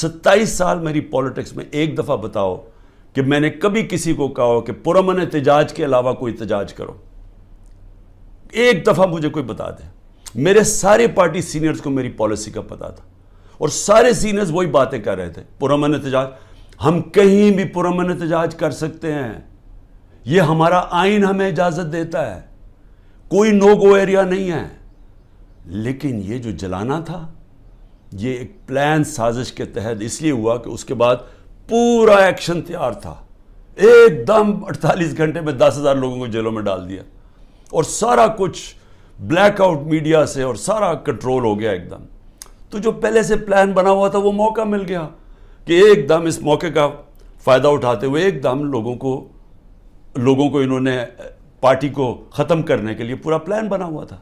सत्ताईस साल मेरी पॉलिटिक्स में एक दफ़ा बताओ कि मैंने कभी किसी को कहा कि पुरमन एहतजाज के अलावा कोई एहतजाज करो एक दफ़ा मुझे कोई बता दे मेरे सारे पार्टी सीनियर्स को मेरी पॉलिसी का पता था और सारे सीनियर्स वही बातें कर रहे थे पुरमन एहतजाज हम कहीं भी पुरमन एहतजाज कर सकते हैं यह हमारा आइन हमें इजाज़त देता है कोई नो गो एरिया नहीं है लेकिन यह जो जलाना था ये एक प्लान साजिश के तहत इसलिए हुआ कि उसके बाद पूरा एक्शन तैयार था एकदम 48 घंटे में दस हज़ार लोगों को जेलों में डाल दिया और सारा कुछ ब्लैकआउट मीडिया से और सारा कंट्रोल हो गया एकदम तो जो पहले से प्लान बना हुआ था वो मौका मिल गया कि एकदम इस मौके का फ़ायदा उठाते हुए एकदम लोगों को लोगों को इन्होंने पार्टी को ख़त्म करने के लिए पूरा प्लान बना हुआ था